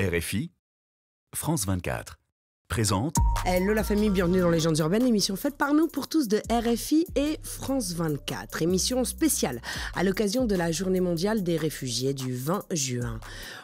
RFI, France 24 présente. Hello la famille, bienvenue dans Légendes urbaines, émission faite par nous pour tous de RFI et France 24, émission spéciale à l'occasion de la Journée mondiale des réfugiés du 20 juin.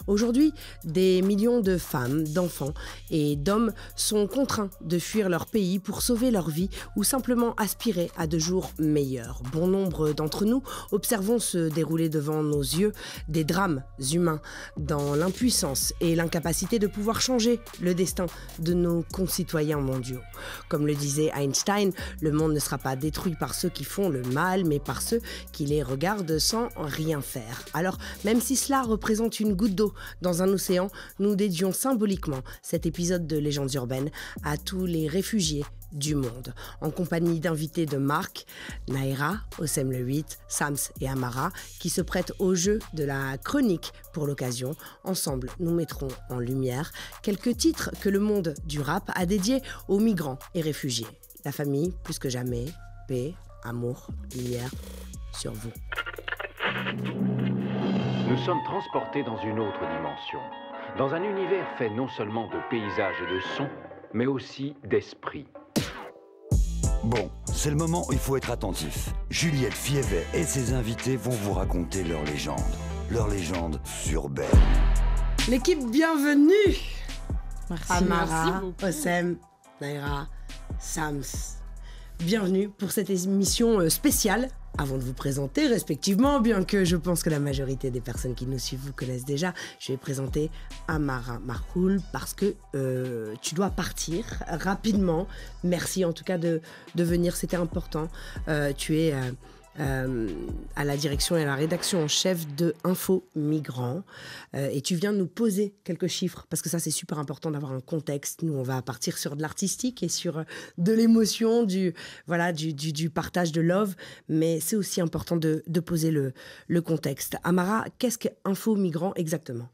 Aujourd'hui, des millions de femmes, d'enfants et d'hommes sont contraints de fuir leur pays pour sauver leur vie ou simplement aspirer à de jours meilleurs. Bon nombre d'entre nous observons se dérouler devant nos yeux des drames humains dans l'impuissance et l'incapacité de pouvoir changer le destin de nos concitoyens mondiaux. Comme le disait Einstein, le monde ne sera pas détruit par ceux qui font le mal, mais par ceux qui les regardent sans rien faire. Alors, même si cela représente une goutte d'eau dans un océan, nous dédions symboliquement cet épisode de Légendes urbaines à tous les réfugiés du monde, en compagnie d'invités de Marc, Naira, Osem le 8, Sams et Amara, qui se prêtent au jeu de la chronique pour l'occasion. Ensemble, nous mettrons en lumière quelques titres que le monde du rap a dédiés aux migrants et réfugiés. La famille, plus que jamais, paix, amour, lumière, sur vous. Nous sommes transportés dans une autre dimension, dans un univers fait non seulement de paysages et de sons, mais aussi d'esprit. Bon, c'est le moment où il faut être attentif. Juliette Fievet et ses invités vont vous raconter leur légende. Leur légende sur Belle. L'équipe, bienvenue Merci. Amara, ah, Osem, Naira, Sams bienvenue pour cette émission euh, spéciale. Avant de vous présenter respectivement, bien que je pense que la majorité des personnes qui nous suivent vous connaissent déjà, je vais présenter Amara Marhoul parce que euh, tu dois partir rapidement. Merci en tout cas de, de venir, c'était important. Euh, tu es... Euh, à la direction et à la rédaction en chef de Info Migrants. Euh, et tu viens de nous poser quelques chiffres, parce que ça, c'est super important d'avoir un contexte. Nous, on va partir sur de l'artistique et sur euh, de l'émotion, du, voilà, du, partage de love, mais c'est aussi important de, poser le, contexte. Amara, qu'est-ce qu'Info Migrants exactement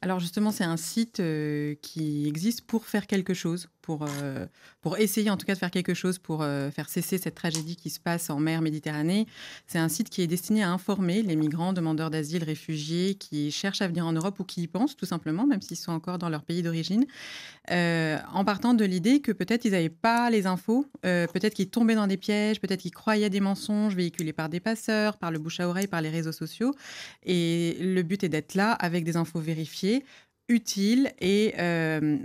alors justement, c'est un site qui existe pour faire quelque chose. Euh, pour, essayer en tout cas de faire quelque chose pour euh, faire cesser cette tragédie qui se passe en mer Méditerranée. C'est un site qui est destiné à informer les migrants, demandeurs d'asile, réfugiés qui cherchent à venir en Europe ou qui y pensent tout simplement, même s'ils sont encore dans leur pays d'origine, euh, en partant de l'idée que peut-être ils n'avaient pas les infos, peut-être qu'ils tombaient dans des pièges, peut-être qu'ils croyaient des mensonges véhiculés par des passeurs, par le bouche à oreille, par les réseaux sociaux. Et le but est d'être là avec des infos vérifiées utile et euh,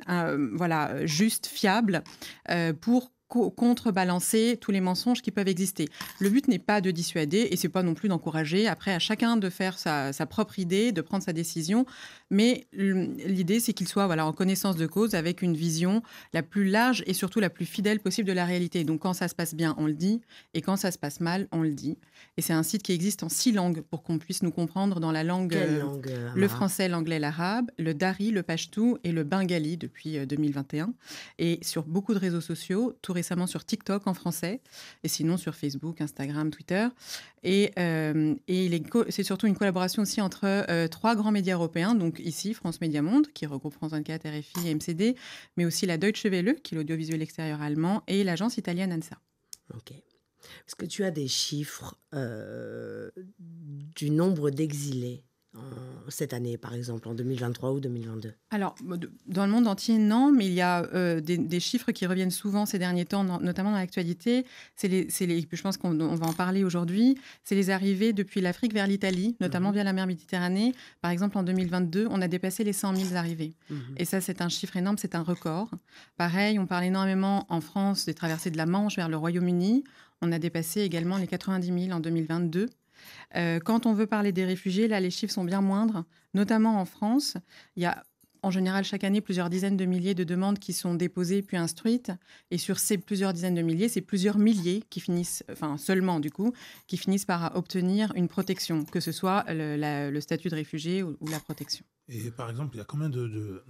voilà, juste, fiable euh, pour contrebalancer tous les mensonges qui peuvent exister. Le but n'est pas de dissuader et c'est pas non plus d'encourager après à chacun de faire sa, propre idée, de prendre sa décision, mais hum, l'idée c'est qu'il soit voilà en connaissance de cause avec une vision la plus large et surtout la plus fidèle possible de la réalité. Donc quand ça se passe bien, on le dit et quand ça se passe mal, on le dit. Et c'est un site qui existe en six langues pour qu'on puisse nous comprendre dans la langue, euh, langue le français, l'anglais, l'arabe, le dari, le pachtou et le bengali depuis 2021 euh, et sur beaucoup de réseaux sociaux, est récemment sur TikTok en français, et sinon sur Facebook, Instagram, Twitter. Et, euh, c'est surtout une collaboration aussi entre euh, trois grands médias européens, donc ici France Média Monde, qui regroupe France 24, RFI et MCD, mais aussi la Deutsche Welle, qui est l'audiovisuel extérieur allemand, et l'agence italienne ANSA. Ok. Est-ce que tu as des chiffres euh, du nombre d'exilés cette année, par exemple, en 2023 ou 2022 Alors, bah, dans le monde entier, non, mais il y a euh, des, chiffres qui reviennent souvent ces derniers temps, notamment dans l'actualité. C'est les, les, je pense qu'on va en parler aujourd'hui. C'est les arrivées depuis l'Afrique vers l'Italie, notamment mhm. via la mer Méditerranée. Par exemple, en 2022, on a dépassé les 100 000 arrivées. Mhm. Et ça, c'est un chiffre énorme, c'est un record. Pareil, on parle énormément en France des traversées de la Manche vers le Royaume-Uni. On a dépassé également les 90 000 en 2022. Euh, quand on veut parler des réfugiés, là, les chiffres sont bien moindres, notamment en France. Il y a en général chaque année plusieurs dizaines de milliers de demandes qui sont déposées puis instruites. Et sur ces plusieurs dizaines de milliers, c'est plusieurs milliers qui finissent, enfin seulement du coup, qui finissent par obtenir une protection, que ce soit le, statut de réfugié ou, la protection. Et par exemple, il y a combien de,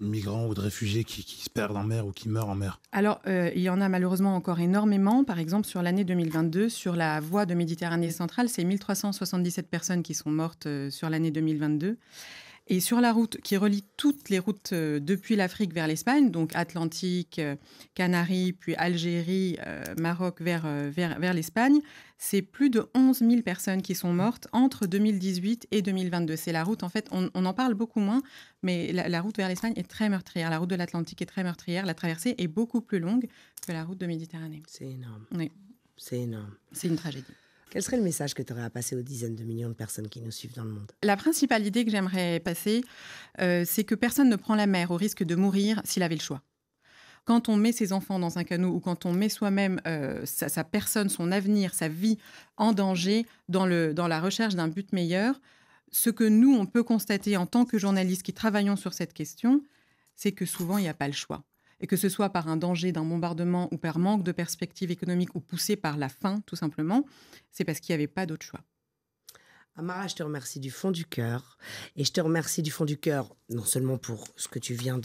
migrants ou de réfugiés qui, se perdent en mer ou qui meurent en mer Alors, euh, il y en a malheureusement encore énormément. Par exemple, sur l'année 2022, sur la voie de Méditerranée centrale, c'est 1377 personnes qui sont mortes euh, sur l'année 2022. Et sur la route qui relie toutes les routes euh, depuis l'Afrique vers l'Espagne, donc Atlantique, euh, Canaries, puis Algérie, euh, Maroc vers, vers, l'Espagne, c'est plus de 11 000 personnes qui sont mortes entre 2018 et 2022. C'est la route, en fait, on, en parle beaucoup moins, mais la, route vers l'Espagne est très meurtrière. La route de l'Atlantique est très meurtrière. La traversée est beaucoup plus longue que la route de Méditerranée. C'est énorme. C'est énorme. C'est une tragédie. Quel serait le message que tu aurais à passer aux dizaines de millions de personnes qui nous suivent dans le monde La principale idée que j'aimerais passer, euh, c'est que personne ne prend la mer au risque de mourir s'il avait le choix. Quand on met ses enfants dans un canot ou quand on met soi-même euh, sa, personne, son avenir, sa vie en danger dans, le, dans la recherche d'un but meilleur, ce que nous, on peut constater en tant que journalistes qui travaillons sur cette question, c'est que souvent, il n'y a pas le choix et que ce soit par un danger d'un bombardement ou par manque de perspective économique ou poussé par la faim, tout simplement, c'est parce qu'il n'y avait pas d'autre choix. Amara, je te remercie du fond du cœur. Et je te remercie du fond du cœur, non seulement pour ce que tu viens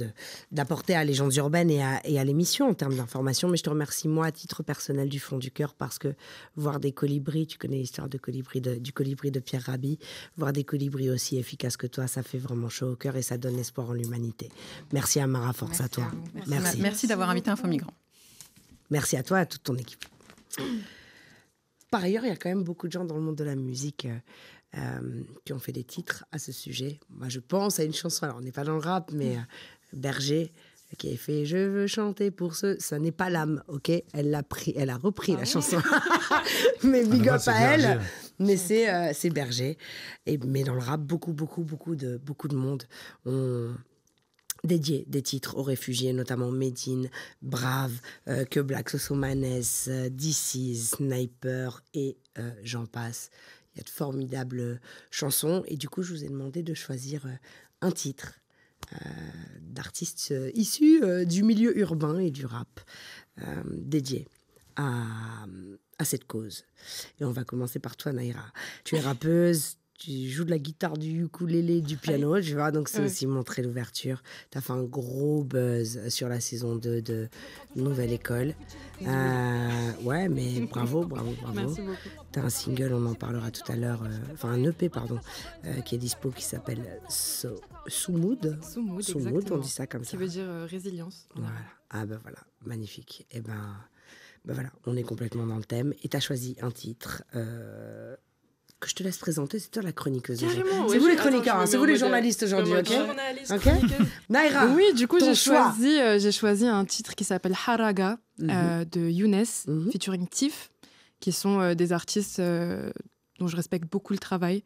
d'apporter à Légendes urbaines et à, et à l'émission en termes d'information, mais je te remercie moi à titre personnel du fond du cœur parce que voir des colibris, tu connais l'histoire de colibri du colibri de Pierre Rabhi, voir des colibris aussi efficaces que toi, ça fait vraiment chaud au cœur et ça donne espoir en l'humanité. Merci Amara, force à toi. Merci, Merci. d'avoir invité Info Migrant. Merci à toi et à toute ton équipe. Par ailleurs, il y a quand même beaucoup de gens dans le monde de la musique euh, euh, qui ont fait des titres à ce sujet. Moi, je pense à une chanson, alors on n'est pas dans le rap, mais mm. euh, Berger qui a fait Je veux chanter pour ce Ça n'est pas l'âme, ok Elle l'a pris, elle a repris la ah chanson. mais big ah, up à elle. Mais c'est Berger. Et, mais dans le rap, beaucoup, beaucoup, beaucoup de, beaucoup de monde ont dédié des titres aux réfugiés, notamment Médine, Brave, euh, Que Black Sosomanes, euh, This is, Sniper et euh, j'en passe. Il y a de formidables chansons et du coup je vous ai demandé de choisir un titre d'artiste issu du milieu urbain et du rap dédié à, cette cause. Et on va commencer par toi Naira. Tu es rappeuse, tu joues de la guitare, du ukulélé, du piano, tu vois. Donc, c'est aussi montrer l'ouverture. Tu as fait un gros buzz euh, sur la saison 2 de Nouvelle École. Euh, ouais, mais bravo, bravo, bravo. Tu as un single, on en parlera tout à l'heure, euh, enfin un EP, pardon, qui est dispo qui s'appelle so Soumoud. Soumoud, Soumoud on dit ça comme ça. Qui veut dire résilience. Voilà. Ah, ben voilà, magnifique. Et eh ben, ben voilà, on est complètement dans le thème. Et tu as choisi un titre que je te laisse présenter. C'est toi la chroniqueuse. Hein, c'est vous les chroniqueurs, c'est vous les journalistes aujourd'hui, ok Ok. Naira. Oui, du coup, j'ai choisi, euh, j'ai choisi un titre qui s'appelle Haraga euh, mhm. de Younes, mhm. featuring Tiff, qui sont euh, des artistes dont je respecte beaucoup le travail.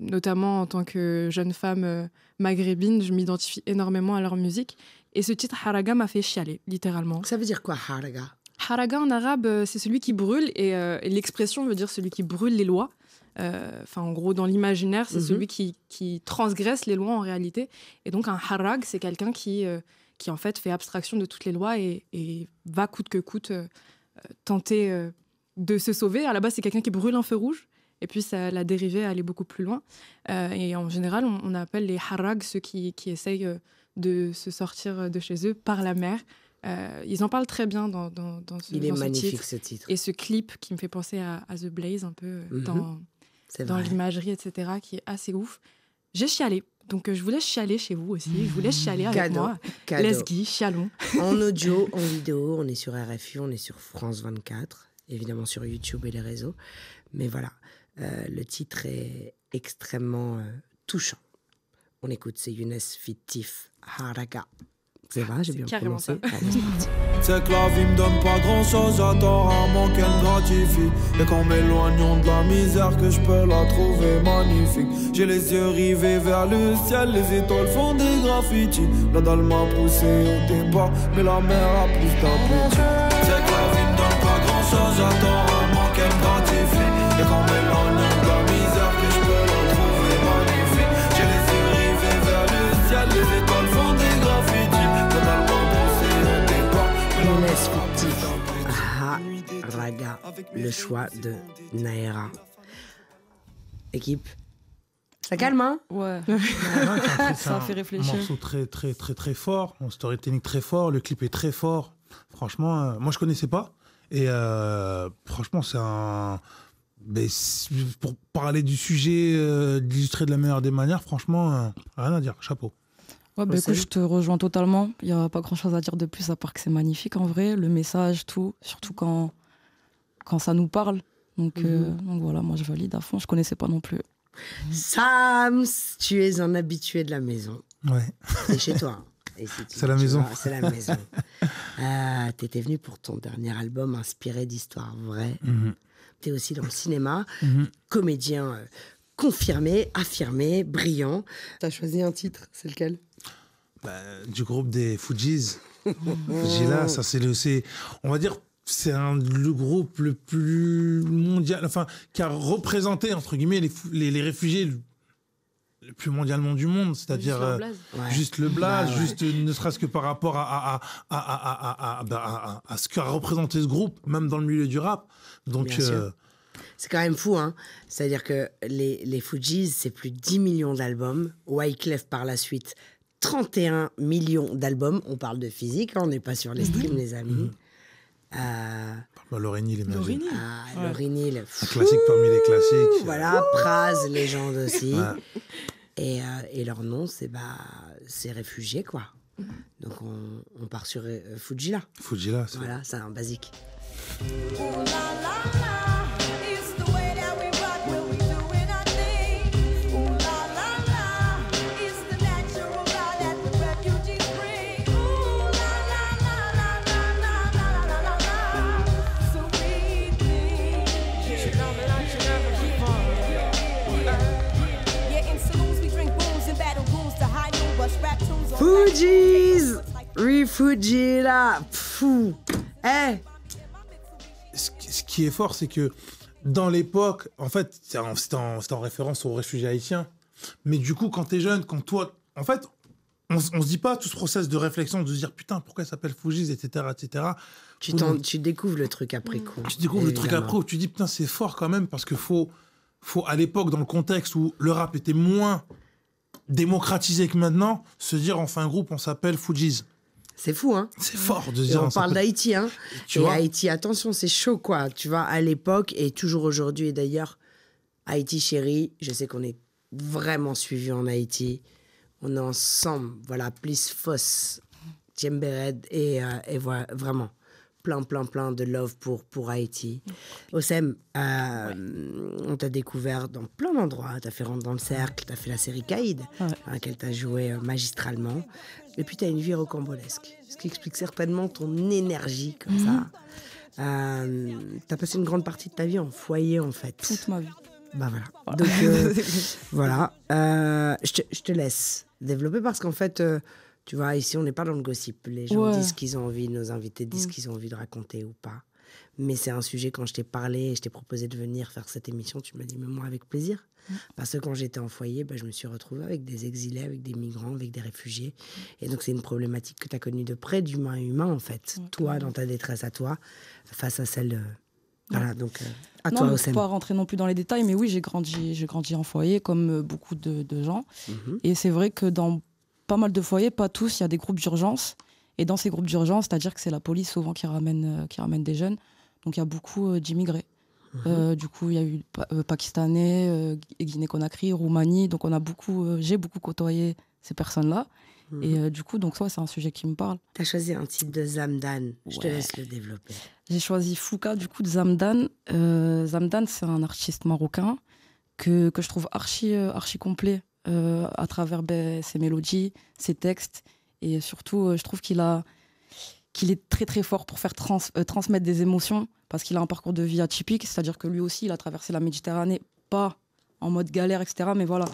notamment en tant que jeune femme maghrébine, je m'identifie énormément à leur musique. Et ce titre Haraga m'a fait chialer, littéralement. Ça veut dire quoi Haraga haraga en arabe, euh, c'est celui qui brûle, euh, et, l'expression veut dire celui qui brûle les lois. Euh, enfin, en gros, dans l'imaginaire, c'est mhm. celui qui, transgresse les lois en réalité. Et donc, un harag, c'est quelqu'un qui, qui, en fait, fait abstraction de toutes les lois et, va coûte que coûte tenter de se sauver. À la base, c'est quelqu'un qui brûle un feu rouge. Et puis, ça l'a dérivé à aller beaucoup plus loin. et en général, on, appelle les harag ceux qui, qui essayent de se sortir de chez eux par la mer. Euh, ils en parlent très bien dans, dans, dans ce, Il est magnifique ce titre. Et ce clip qui me fait penser à, The Blaze un peu euh, mhm. dans, l'imagerie, etc., qui est assez ouf. J'ai chialé. Donc euh, je vous laisse chialer chez vous aussi. Je vous laisse chialer avec moi. Les Guy, chialons. en audio, en vidéo, on est sur RFI, on est sur France 24, évidemment sur YouTube et les réseaux. Mais voilà, le titre est extrêmement touchant. On écoute, c'est Younes Fitif Haraga. C'est vrai, j'ai bien carrément prononcé. Ça. c'est que la vie me donne pas grand chose, j'attends rarement qu'elle me gratifie. Et qu'en m'éloignant de la misère, que je peux la trouver magnifique. J'ai les yeux rivés vers le ciel, les étoiles font des graffitis. La dalle m'a poussé au départ, mais la mer a plus d'appétit. C'est que la vie me donne pas grand chose, j'attends le choix de Naera. Équipe. Ça calme, hein Ouais. ça fait réfléchir. Un morceau très, très, très, très fort. Un technique très fort. Le clip est très fort. Franchement, euh, moi, je connaissais pas. Et euh, franchement, c'est un. pour parler du sujet, euh, d'illustrer de la meilleure des manières, franchement, rien à dire. Chapeau. Ouais, bah, écoute, je te rejoins totalement. Il n'y a pas grand chose à dire de plus, à part que c'est magnifique en vrai. Le message, tout. Surtout quand quand ça nous parle. Donc, mhm. euh, donc, voilà, moi je valide à fond, je connaissais pas non plus. Sam, tu es un habitué de la maison. Ouais. C'est chez toi. Hein. C'est la, maison. C'est la maison. Ah, T'étais venu pour ton dernier album inspiré d'histoires vraies. Mhm. Tu es aussi dans le cinéma, mhm. comédien euh, confirmé, affirmé, brillant. Tu as choisi un titre, c'est lequel bah, Du groupe des Fujis. là, ça c'est aussi, on va dire c'est le groupe le plus mondial, enfin qui a représenté entre guillemets les, réfugiés le, plus mondialement du monde, c'est-à-dire juste euh, le blaze, bah, juste, ne serait-ce que par rapport à ce qu'a représenté ce groupe, même dans le milieu du rap. Donc euh, c'est quand même fou, hein. C'est-à-dire que les, les Fujis, c'est plus de 10 millions d'albums. Wyclef par la suite, 31 millions d'albums. On parle de physique, hein, on n'est pas sur les mhm. streams, les amis. Mhm. Euh, ah, Un classique parmi les classiques. Voilà, Praz, légende aussi. Euh, et, leur nom, c'est bah, réfugiés, quoi. Donc on, part sur Fujila. Euh, Fujila, c'est Voilà, c'est un basique. Oh Fujis Refugee là Fou Eh Ce qui est fort, c'est que dans l'époque, en fait, c'est en, référence aux réfugiés haïtiens. Mais du coup, quand t'es jeune, quand toi. En fait, on, on se dit pas tout ce process de réflexion, de se dire putain, pourquoi il s'appelle Fujis, etc. etc. Tu, découvres le truc après coup. Tu découvres le truc après où tu dis putain, c'est fort quand même parce que faut. faut à l'époque, dans le contexte où le rap était moins démocratiser que maintenant, se dire on fait un groupe, on s'appelle Fujis. C'est fou, hein C'est fort de dire. on, parle d'Haïti, hein Et Haïti, attention, c'est chaud, quoi. Tu vois, à l'époque et toujours aujourd'hui, et d'ailleurs, Haïti, chérie, je sais qu'on est vraiment suivi en Haïti. On est ensemble, voilà, plus fausse, Jembered, et, euh, et voilà, vraiment plein, plein, plein de love pour, pour Haïti. Osem, euh, on t'a découvert dans plein d'endroits. T'as fait rentrer dans le cercle, t'as fait la série Kaïd, à laquelle hein, t'as joué euh, magistralement. Et puis t'as une vie rocambolesque, ce qui explique certainement ton énergie comme mhm. ça. Euh, t'as passé une grande partie de ta vie en foyer, en fait. Toute ma vie. Bah voilà. Donc, voilà. je te laisse développer parce qu'en fait tu vois, ici, on n'est pas dans le gossip. Les gens disent ce qu'ils ont envie, nos invités disent mm. ce qu'ils ont envie de raconter ou pas. Mais c'est un sujet, quand je t'ai parlé et je t'ai proposé de venir faire cette émission, tu m'as dit, mais moi, avec plaisir. Mm. Parce que quand j'étais en foyer, bah, je me suis retrouvée avec des exilés, avec des migrants, avec des réfugiés. Et donc, c'est une problématique que tu as connue de près, d'humain à humain, en fait. Toi, dans ta détresse à toi, face à celle. Euh, voilà, donc. Euh, à non, ne vais pas rentrer non plus dans les détails, mais oui, j'ai grandi, j'ai grandi en foyer comme euh, beaucoup de, de gens. Mhm. Et c'est vrai que dans pas mal de foyers, pas tous, il y a des groupes d'urgence. Et dans ces groupes d'urgence, c'est-à-dire que c'est la police souvent qui ramène, euh, qui ramène des jeunes. Donc il y a beaucoup euh, d'immigrés. Mhm. Euh, du coup, il y a eu Pakistanais, euh, Guinée-Conakry, Roumanie. Donc, on a beaucoup, j'ai beaucoup côtoyé ces personnes-là. Mhm. Et du coup, donc ça, c'est un sujet qui me parle. Tu as choisi un type de Zamdan. Je te laisse le développer. J'ai choisi Fouca du coup, de Zamdan. Zamdan, c'est un artiste marocain que, que je trouve archi, archi complet. Euh, à travers ben, ses mélodies, ses textes. Et surtout, euh, je trouve qu'il a qu'il est très très fort pour faire euh, transmettre des émotions parce qu'il a un parcours de vie atypique, c'est-à-dire que lui aussi il a traversé la Méditerranée, pas en mode galère, etc. Mais voilà,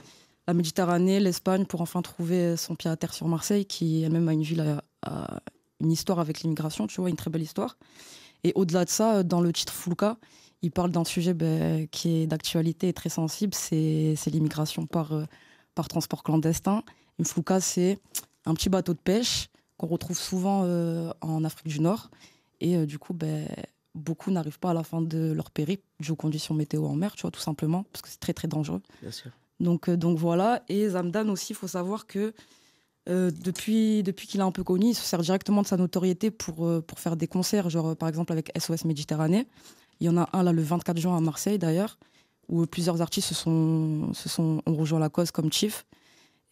la Méditerranée, l'Espagne pour enfin trouver son pied à terre sur Marseille, qui elle-même a une ville, une histoire avec l'immigration, tu vois, une très belle histoire. Et au-delà de ça, dans le titre Fouka, il parle d'un sujet ben, qui est d'actualité et très sensible, c'est l'immigration par par transport clandestin. Une flouka, c'est un petit bateau de pêche qu'on retrouve souvent euh, en Afrique du Nord. Et euh, du coup, ben, beaucoup n'arrivent pas à la fin de leur périple dû aux conditions météo en mer, tu vois, tout simplement, parce que c'est très, très dangereux. Euh, donc, voilà. Et Zamdan aussi, il faut savoir que depuis, qu'il a un peu connu, il se sert directement de sa notoriété pour, pour faire des concerts, genre par exemple avec SOS Méditerranée. Il y en a un là le 24 juin à Marseille d'ailleurs où plusieurs artistes se sont, se sont, rejoint la cause comme Chief.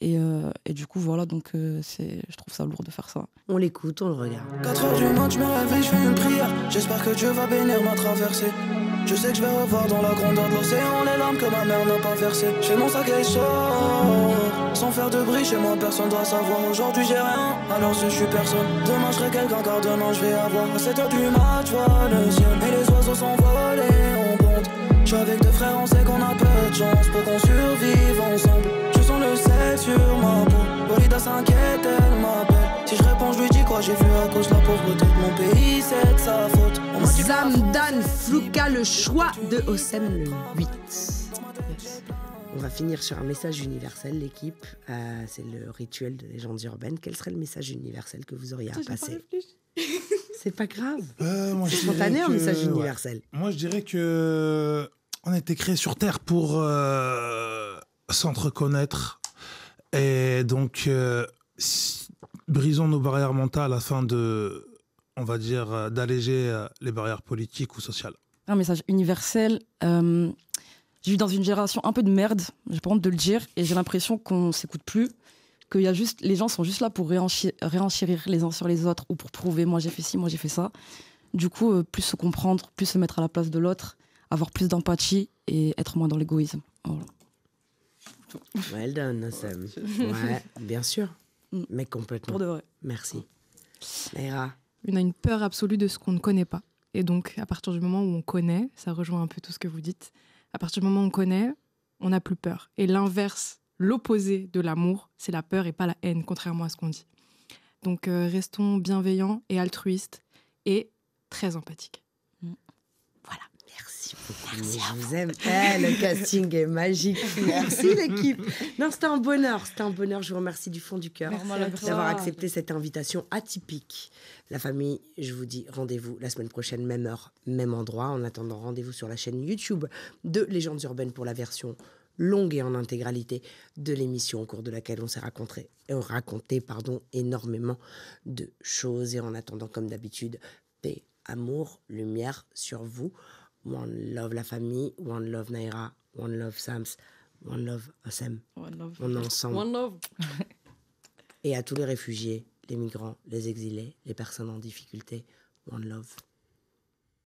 Et, euh, et, du coup, voilà, donc euh, c'est, je trouve ça lourd de faire ça. On l'écoute, on le regarde. 4 heures du matin, je me réveille, je fais une prière. J'espère que Dieu va bénir ma traversée. Je sais que je vais revoir dans la grandeur de l'océan les larmes que ma mère n'a pas versées. J'ai mon sac et Sans faire de bruit chez moi, personne doit savoir. Aujourd'hui, j'ai rien, alors je suis personne. Demain, je serai quelqu'un, car demain, je vais avoir. À 7 du matin, je vois le Et les oiseaux s'envolent suis avec deux frères, on sait qu'on a peu de chance pour qu'on survive ensemble. Je sens le sel sur ma peau. Bolida s'inquiète, elle m'appelle. Si je réponds, je lui dis quoi j'ai vu à cause de la pauvreté de mon pays, c'est de sa faute. Dan, Flouka, le choix de Osem le 8. On va finir sur un message universel, l'équipe. Euh, c'est le rituel de légendes urbaines Quel serait le message universel que vous auriez à passer C'est pas grave. Euh, c'est spontané un message universel. Moi, je dirais que on a été créé sur Terre pour euh, s'entre-connaître. Et donc, euh, brisons nos barrières mentales afin de, on va dire, euh, d'alléger les barrières politiques ou sociales. Un message universel. J'ai je dans une génération un peu de merde, j'ai pas honte de le dire, et j'ai l'impression qu'on s'écoute plus. Que y a juste, les gens sont juste là pour réenchérir, les uns sur les autres ou pour prouver moi j'ai fait ci, moi j'ai fait ça. Du coup, plus se comprendre, plus se mettre à la place de l'autre avoir plus d'empathie et être moins dans l'égoïsme. Well done, bien sûr. Mm. Mais complètement. Pour de vrai. Merci. Naira. Mm. On a une peur absolue de ce qu'on ne connaît pas. Et donc, à partir du moment où on connaît, ça rejoint un peu tout ce que vous dites, à partir du moment où on connaît, on n'a plus peur. Et l'inverse, l'opposé de l'amour, c'est la peur et pas la haine, contrairement à ce qu'on dit. Donc, euh, restons bienveillants et altruistes et très empathiques. Merci. Merci je vous aime. Eh, le casting est magique. Merci l'équipe. Non, c'était un bonheur. C'était un bonheur. Je vous remercie du fond du cœur d'avoir accepté cette invitation atypique. La famille, je vous dis rendez-vous la semaine prochaine, même heure, même endroit. En attendant, rendez-vous sur la chaîne YouTube de Légendes urbaines pour la version longue et en intégralité de l'émission au cours de laquelle on s'est raconté, euh, raconté pardon, énormément de choses. Et en attendant, comme d'habitude, paix, amour, lumière sur vous. One Love la famille, One Love Naira, One Love Sams, One Love Osem. One Love. On ensemble. One Love. Et à tous les réfugiés, les migrants, les exilés, les personnes en difficulté, One Love.